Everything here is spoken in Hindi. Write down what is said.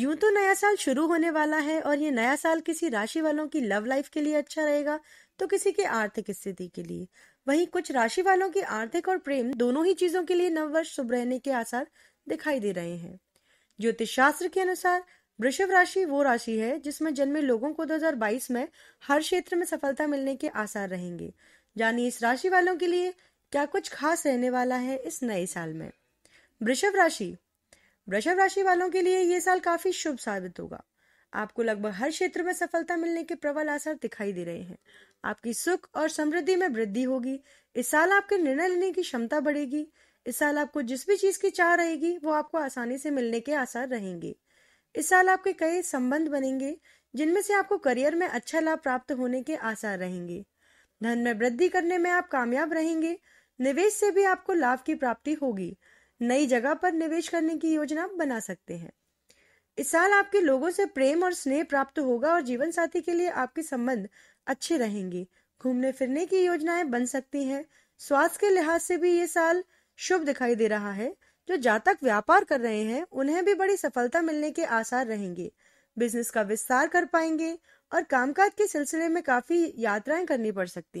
यूं तो नया साल शुरू होने वाला है और ये नया साल किसी राशि वालों की लव लाइफ के लिए अच्छा रहेगा तो किसी की आर्थिक स्थिति के लिए वहीं कुछ राशि वालों की आर्थिक और प्रेम दोनों ही चीजों के लिए नव वर्ष शुभ रहने के आसार दिखाई दे रहे हैं ज्योतिष शास्त्र के अनुसार वृषभ राशि वो राशि है जिसमें जन्मे लोगों को 2022 में हर क्षेत्र में सफलता मिलने के आसार रहेंगे यानी इस राशि वालों के लिए क्या कुछ खास रहने वाला है इस नए साल में वृषभ राशि वृषभ राशि वालों के लिए ये साल काफी शुभ साबित होगा आपको लगभग हर क्षेत्र में सफलता मिलने के प्रबल आसार दिखाई दे रहे हैं आपकी सुख और समृद्धि में वृद्धि होगी इस साल आपके निर्णय लेने की क्षमता बढ़ेगी इस साल आपको जिस भी चीज की चाह रहेगी वो आपको आसानी से मिलने के आसार रहेंगे इस साल आपके कई संबंध बनेंगे जिनमें से आपको करियर में अच्छा लाभ प्राप्त होने के आसार रहेंगे धन में वृद्धि करने में आप कामयाब रहेंगे निवेश से भी आपको लाभ की प्राप्ति होगी नई जगह पर निवेश करने की योजना बना सकते हैं इस साल आपके लोगों से प्रेम और स्नेह प्राप्त होगा और जीवन साथी के लिए आपके संबंध अच्छे रहेंगे घूमने फिरने की योजनाएं बन सकती हैं स्वास्थ्य के लिहाज से भी ये साल शुभ दिखाई दे रहा है जो जातक व्यापार कर रहे हैं उन्हें भी बड़ी सफलता मिलने के आसार रहेंगे बिजनेस का विस्तार कर पाएंगे और कामकाज के सिलसिले में काफी यात्राएं करनी पड़ सकती हैं